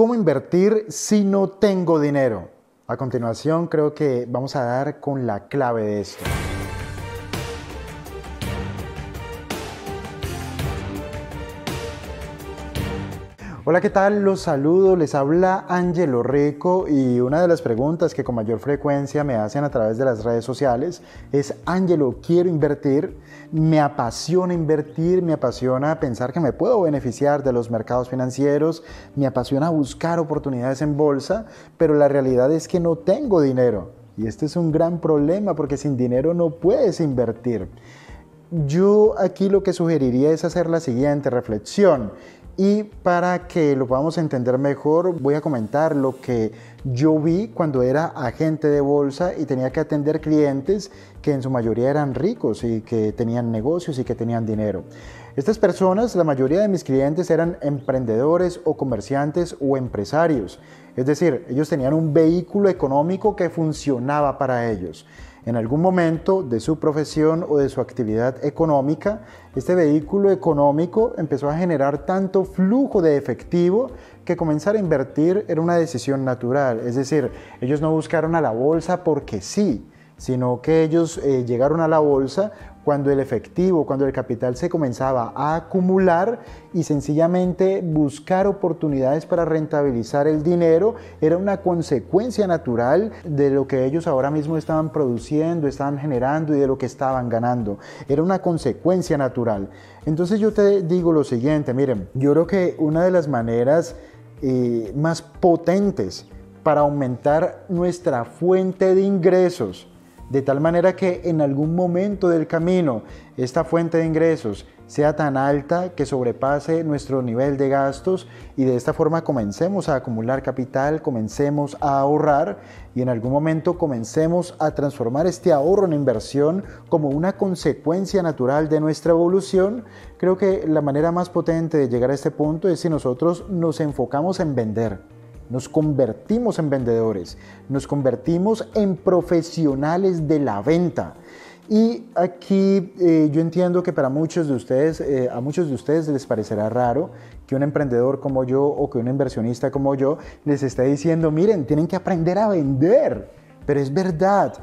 ¿Cómo invertir si no tengo dinero? A continuación creo que vamos a dar con la clave de esto. Hola, ¿qué tal? Los saludo, les habla Angelo Rico y una de las preguntas que con mayor frecuencia me hacen a través de las redes sociales es, Angelo, quiero invertir, me apasiona invertir, me apasiona pensar que me puedo beneficiar de los mercados financieros, me apasiona buscar oportunidades en bolsa, pero la realidad es que no tengo dinero y este es un gran problema porque sin dinero no puedes invertir. Yo aquí lo que sugeriría es hacer la siguiente reflexión. Y para que lo podamos entender mejor, voy a comentar lo que yo vi cuando era agente de bolsa y tenía que atender clientes que en su mayoría eran ricos y que tenían negocios y que tenían dinero. Estas personas, la mayoría de mis clientes eran emprendedores o comerciantes o empresarios. Es decir, ellos tenían un vehículo económico que funcionaba para ellos. En algún momento de su profesión o de su actividad económica, este vehículo económico empezó a generar tanto flujo de efectivo que comenzar a invertir era una decisión natural. Es decir, ellos no buscaron a la bolsa porque sí, sino que ellos eh, llegaron a la bolsa cuando el efectivo, cuando el capital se comenzaba a acumular y sencillamente buscar oportunidades para rentabilizar el dinero era una consecuencia natural de lo que ellos ahora mismo estaban produciendo, estaban generando y de lo que estaban ganando. Era una consecuencia natural. Entonces yo te digo lo siguiente, miren, yo creo que una de las maneras eh, más potentes para aumentar nuestra fuente de ingresos, de tal manera que en algún momento del camino esta fuente de ingresos sea tan alta que sobrepase nuestro nivel de gastos y de esta forma comencemos a acumular capital, comencemos a ahorrar y en algún momento comencemos a transformar este ahorro en inversión como una consecuencia natural de nuestra evolución, creo que la manera más potente de llegar a este punto es si nosotros nos enfocamos en vender nos convertimos en vendedores, nos convertimos en profesionales de la venta. Y aquí eh, yo entiendo que para muchos de ustedes, eh, a muchos de ustedes les parecerá raro que un emprendedor como yo o que un inversionista como yo les esté diciendo, miren, tienen que aprender a vender. Pero es verdad.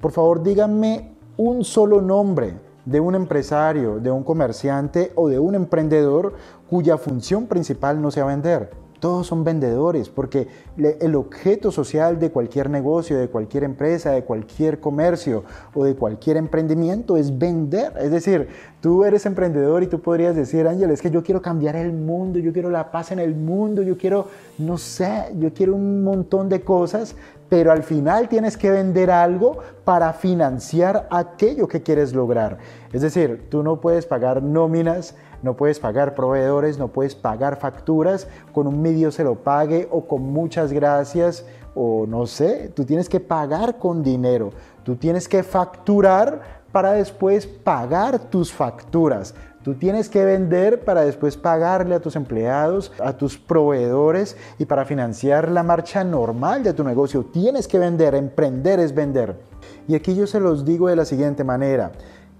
Por favor, díganme un solo nombre de un empresario, de un comerciante o de un emprendedor cuya función principal no sea vender todos son vendedores, porque el objeto social de cualquier negocio, de cualquier empresa, de cualquier comercio o de cualquier emprendimiento es vender. Es decir, tú eres emprendedor y tú podrías decir, Ángel, es que yo quiero cambiar el mundo, yo quiero la paz en el mundo, yo quiero, no sé, yo quiero un montón de cosas, pero al final tienes que vender algo para financiar aquello que quieres lograr. Es decir, tú no puedes pagar nóminas no puedes pagar proveedores, no puedes pagar facturas, con un medio se lo pague o con muchas gracias o no sé, tú tienes que pagar con dinero, tú tienes que facturar para después pagar tus facturas. Tú tienes que vender para después pagarle a tus empleados, a tus proveedores y para financiar la marcha normal de tu negocio. Tienes que vender, emprender es vender. Y aquí yo se los digo de la siguiente manera.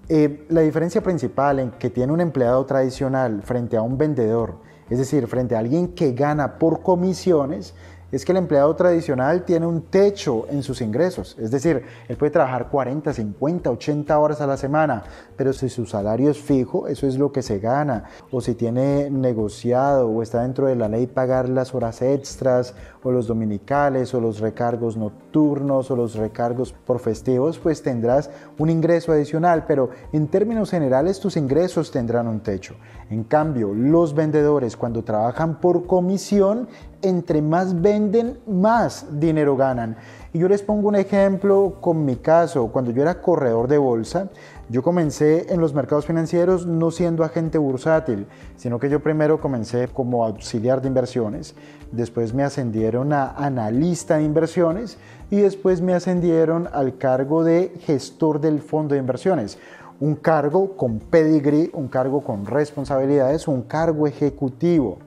Eh, la diferencia principal en que tiene un empleado tradicional frente a un vendedor, es decir, frente a alguien que gana por comisiones, es que el empleado tradicional tiene un techo en sus ingresos, es decir, él puede trabajar 40, 50, 80 horas a la semana, pero si su salario es fijo, eso es lo que se gana, o si tiene negociado o está dentro de la ley pagar las horas extras o los dominicales o los recargos nocturnos o los recargos por festivos, pues tendrás un ingreso adicional, pero en términos generales tus ingresos tendrán un techo. En cambio, los vendedores cuando trabajan por comisión, entre más venden, más dinero ganan. Y yo les pongo un ejemplo con mi caso. Cuando yo era corredor de bolsa, yo comencé en los mercados financieros no siendo agente bursátil, sino que yo primero comencé como auxiliar de inversiones, después me ascendieron a analista de inversiones y después me ascendieron al cargo de gestor del fondo de inversiones un cargo con pedigree, un cargo con responsabilidades, un cargo ejecutivo.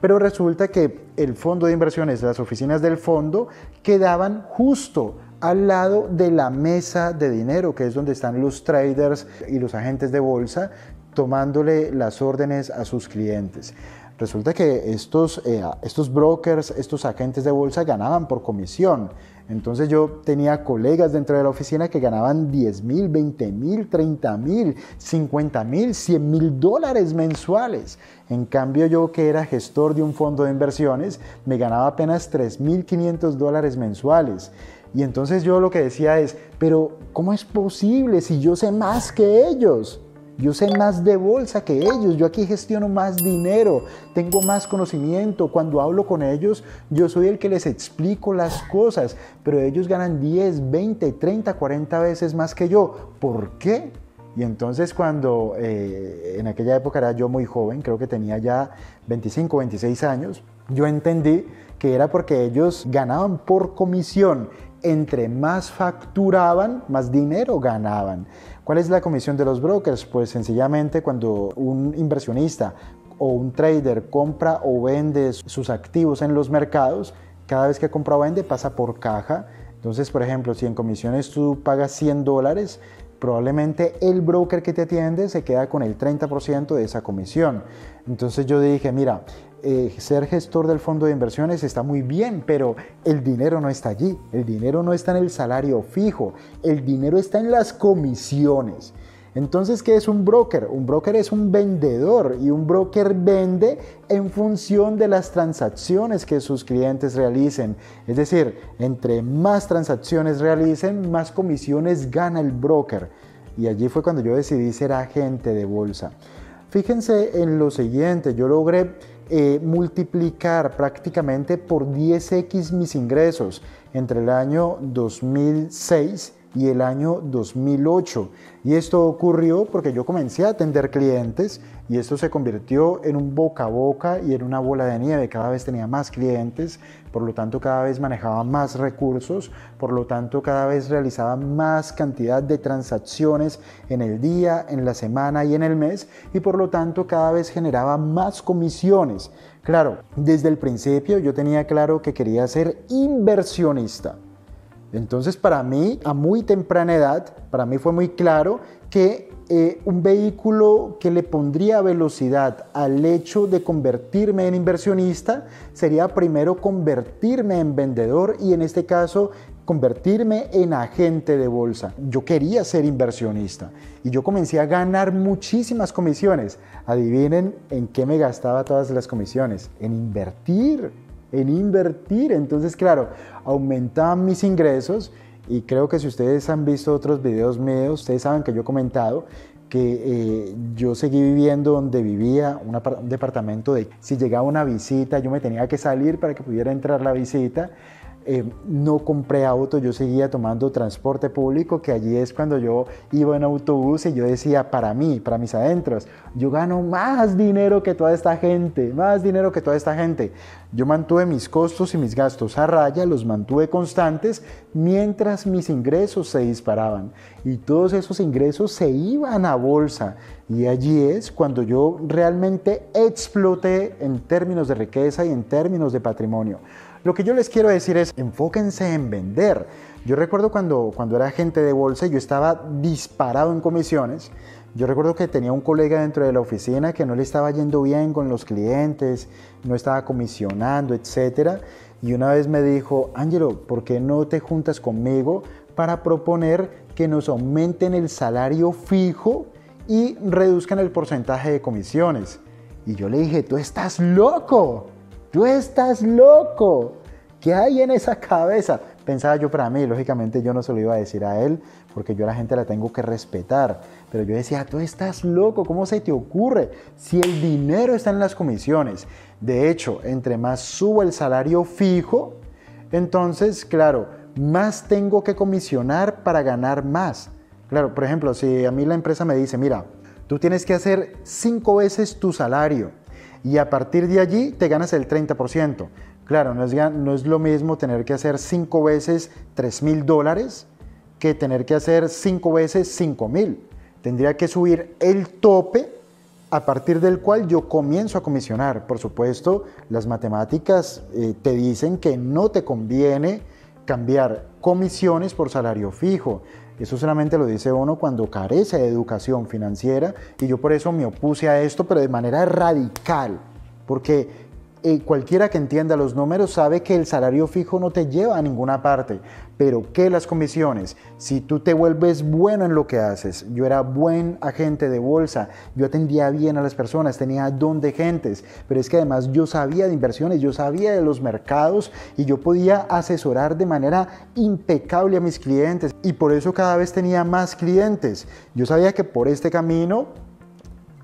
Pero resulta que el fondo de inversiones, las oficinas del fondo, quedaban justo al lado de la mesa de dinero, que es donde están los traders y los agentes de bolsa tomándole las órdenes a sus clientes. Resulta que estos, eh, brokers, estos agentes de bolsa ganaban por comisión. Entonces yo tenía colegas dentro de la oficina que ganaban 10 mil, 20 mil, 30 mil, 50 mil, 100 mil dólares mensuales. En cambio yo que era gestor de un fondo de inversiones, me ganaba apenas 3.500 dólares mensuales. Y entonces yo lo que decía es, pero ¿cómo es posible si yo sé más que ellos? Yo sé más de bolsa que ellos, yo aquí gestiono más dinero, tengo más conocimiento, cuando hablo con ellos yo soy el que les explico las cosas, pero ellos ganan 10, 20, 30, 40 veces más que yo. ¿Por qué? Y entonces cuando eh, en aquella época era yo muy joven, creo que tenía ya 25, 26 años, yo entendí que era porque ellos ganaban por comisión. Entre más facturaban, más dinero ganaban. ¿Cuál es la comisión de los brokers? Pues sencillamente cuando un inversionista o un trader compra o vende sus activos en los mercados, cada vez que compra o vende pasa por caja. Entonces, por ejemplo, si en comisiones tú pagas 100 dólares, probablemente el broker que te atiende se queda con el 30% de esa comisión. Entonces yo dije, mira, eh, ser gestor del fondo de inversiones está muy bien, pero el dinero no está allí, el dinero no está en el salario fijo, el dinero está en las comisiones. Entonces, ¿qué es un broker? Un broker es un vendedor y un broker vende en función de las transacciones que sus clientes realicen. Es decir, entre más transacciones realicen, más comisiones gana el broker. Y allí fue cuando yo decidí ser agente de bolsa. Fíjense en lo siguiente, yo logré eh, multiplicar prácticamente por 10x mis ingresos entre el año 2006 y el año 2008. Y esto ocurrió porque yo comencé a atender clientes y esto se convirtió en un boca a boca y en una bola de nieve. Cada vez tenía más clientes, por lo tanto cada vez manejaba más recursos, por lo tanto cada vez realizaba más cantidad de transacciones en el día, en la semana y en el mes y por lo tanto cada vez generaba más comisiones. Claro, desde el principio yo tenía claro que quería ser inversionista. Entonces, para mí, a muy temprana edad, para mí fue muy claro que eh, un vehículo que le pondría velocidad al hecho de convertirme en inversionista sería primero convertirme en vendedor y en este caso convertirme en agente de bolsa. Yo quería ser inversionista y yo comencé a ganar muchísimas comisiones. Adivinen en qué me gastaba todas las comisiones, en invertir en invertir. Entonces, claro, aumentaban mis ingresos y creo que si ustedes han visto otros videos míos, ustedes saben que yo he comentado que eh, yo seguí viviendo donde vivía, un departamento de... Si llegaba una visita, yo me tenía que salir para que pudiera entrar la visita. Eh, no compré auto, yo seguía tomando transporte público, que allí es cuando yo iba en autobús y yo decía, para mí, para mis adentros, yo gano más dinero que toda esta gente, más dinero que toda esta gente. Yo mantuve mis costos y mis gastos a raya, los mantuve constantes, mientras mis ingresos se disparaban. Y todos esos ingresos se iban a bolsa. Y allí es cuando yo realmente exploté en términos de riqueza y en términos de patrimonio. Lo que yo les quiero decir es, enfóquense en vender. Yo recuerdo cuando, cuando era agente de bolsa, yo estaba disparado en comisiones. Yo recuerdo que tenía un colega dentro de la oficina que no le estaba yendo bien con los clientes, no estaba comisionando, etc. Y una vez me dijo, Ángelo, ¿por qué no te juntas conmigo para proponer que nos aumenten el salario fijo y reduzcan el porcentaje de comisiones? Y yo le dije, tú estás loco, tú estás loco. ¿Qué hay en esa cabeza? Pensaba yo para mí, lógicamente yo no se lo iba a decir a él, porque yo a la gente la tengo que respetar. Pero yo decía, tú estás loco, ¿cómo se te ocurre? Si el dinero está en las comisiones. De hecho, entre más subo el salario fijo, entonces, claro, más tengo que comisionar para ganar más. Claro, por ejemplo, si a mí la empresa me dice, mira, tú tienes que hacer cinco veces tu salario y a partir de allí te ganas el 30%. Claro, no es, lo mismo tener que hacer cinco veces tres mil dólares que tener que hacer cinco veces cinco mil. Tendría que subir el tope a partir del cual yo comienzo a comisionar. Por supuesto, las matemáticas eh, te dicen que no te conviene cambiar comisiones por salario fijo. Eso solamente lo dice uno cuando carece de educación financiera y yo por eso me opuse a esto, pero de manera radical, porque eh, cualquiera que entienda los números sabe que el salario fijo no te lleva a ninguna parte, pero que las comisiones, si tú te vuelves bueno en lo que haces, yo era buen agente de bolsa, yo atendía bien a las personas, tenía don de gentes, pero es que además yo sabía de inversiones, yo sabía de los mercados y yo podía asesorar de manera impecable a mis clientes y por eso cada vez tenía más clientes. Yo sabía que por este camino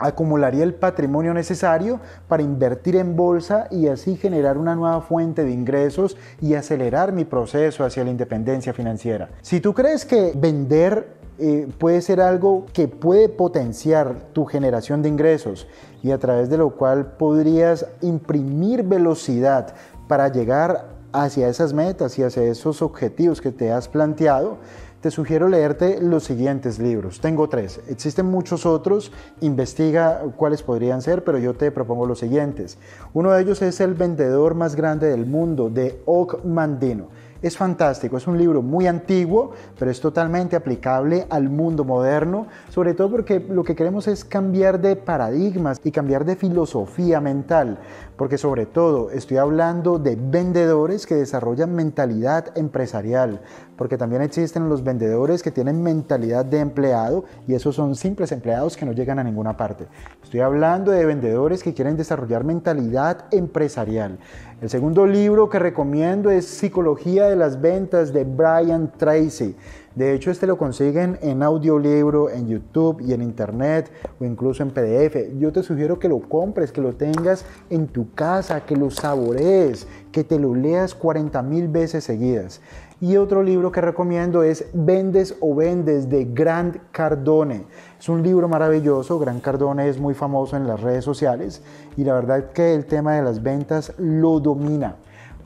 acumularía el patrimonio necesario para invertir en bolsa y así generar una nueva fuente de ingresos y acelerar mi proceso hacia la independencia financiera. Si tú crees que vender eh, puede ser algo que puede potenciar tu generación de ingresos y a través de lo cual podrías imprimir velocidad para llegar hacia esas metas y hacia esos objetivos que te has planteado, te sugiero leerte los siguientes libros. Tengo tres, existen muchos otros, investiga cuáles podrían ser, pero yo te propongo los siguientes. Uno de ellos es El vendedor más grande del mundo, de Og Mandino. Es fantástico, es un libro muy antiguo, pero es totalmente aplicable al mundo moderno, sobre todo porque lo que queremos es cambiar de paradigmas y cambiar de filosofía mental, porque sobre todo estoy hablando de vendedores que desarrollan mentalidad empresarial, porque también existen los vendedores que tienen mentalidad de empleado y esos son simples empleados que no llegan a ninguna parte. Estoy hablando de vendedores que quieren desarrollar mentalidad empresarial. El segundo libro que recomiendo es Psicología de las Ventas de Brian Tracy. De hecho, este lo consiguen en audiolibro, en YouTube y en Internet o incluso en PDF. Yo te sugiero que lo compres, que lo tengas en tu casa, que lo saborees, que te lo leas 40 mil veces seguidas. Y otro libro que recomiendo es Vendes o Vendes de Grant Cardone. Es un libro maravilloso, Grant Cardone es muy famoso en las redes sociales y la verdad que el tema de las ventas lo domina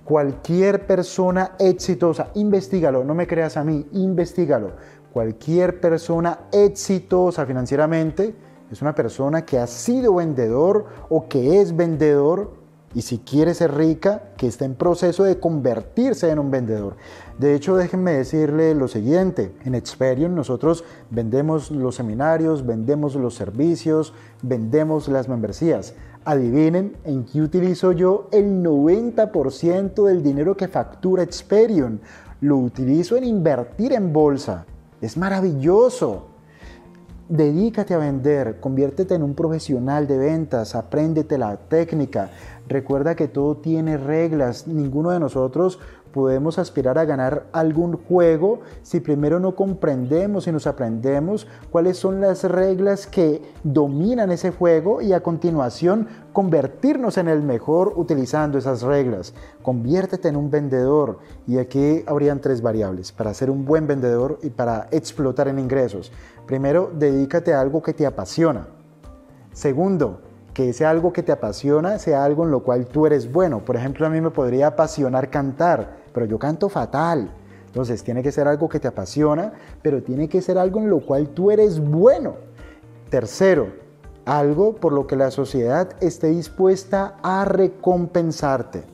cualquier persona exitosa, investigalo, no me creas a mí, investigalo. Cualquier persona exitosa financieramente es una persona que ha sido vendedor o que es vendedor y si quiere ser rica, que está en proceso de convertirse en un vendedor. De hecho, déjenme decirle lo siguiente. En Experion nosotros vendemos los seminarios, vendemos los servicios, vendemos las membresías. Adivinen en qué utilizo yo el 90% del dinero que factura Experion. Lo utilizo en invertir en bolsa. Es maravilloso. Dedícate a vender, conviértete en un profesional de ventas, apréndete la técnica. Recuerda que todo tiene reglas, ninguno de nosotros podemos aspirar a ganar algún juego si primero no comprendemos y nos aprendemos cuáles son las reglas que dominan ese juego y a continuación convertirnos en el mejor utilizando esas reglas. Conviértete en un vendedor y aquí habrían tres variables para ser un buen vendedor y para explotar en ingresos. Primero, dedícate a algo que te apasiona. Segundo, que ese algo que te apasiona, sea algo en lo cual tú eres bueno. Por ejemplo, a mí me podría apasionar cantar pero yo canto fatal. Entonces tiene que ser algo que te apasiona, pero tiene que ser algo en lo cual tú eres bueno. Tercero, algo por lo que la sociedad esté dispuesta a recompensarte.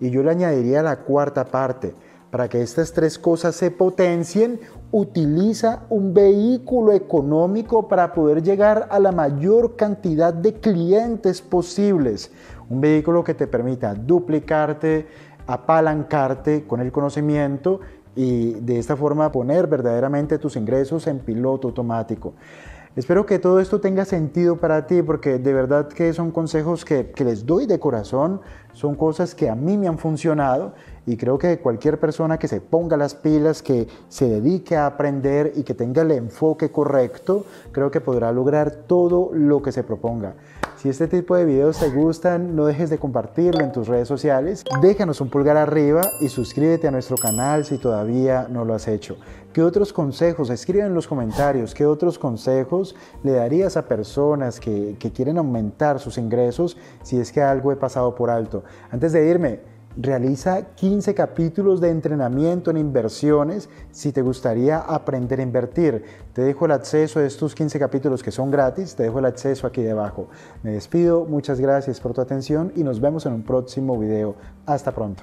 Y yo le añadiría la cuarta parte. Para que estas tres cosas se potencien, utiliza un vehículo económico para poder llegar a la mayor cantidad de clientes posibles. Un vehículo que te permita duplicarte, apalancarte con el conocimiento y de esta forma poner verdaderamente tus ingresos en piloto automático. Espero que todo esto tenga sentido para ti porque de verdad que son consejos que, les doy de corazón, son cosas que a mí me han funcionado y creo que cualquier persona que se ponga las pilas, que se dedique a aprender y que tenga el enfoque correcto, creo que podrá lograr todo lo que se proponga. Si este tipo de videos te gustan, no dejes de compartirlo en tus redes sociales. Déjanos un pulgar arriba y suscríbete a nuestro canal si todavía no lo has hecho. ¿Qué otros consejos? Escribe en los comentarios qué otros consejos le darías a personas que, que quieren aumentar sus ingresos si es que algo he pasado por alto. Antes de irme, Realiza 15 capítulos de entrenamiento en inversiones si te gustaría aprender a invertir. Te dejo el acceso a estos 15 capítulos que son gratis, te dejo el acceso aquí debajo. Me despido, muchas gracias por tu atención y nos vemos en un próximo video. Hasta pronto.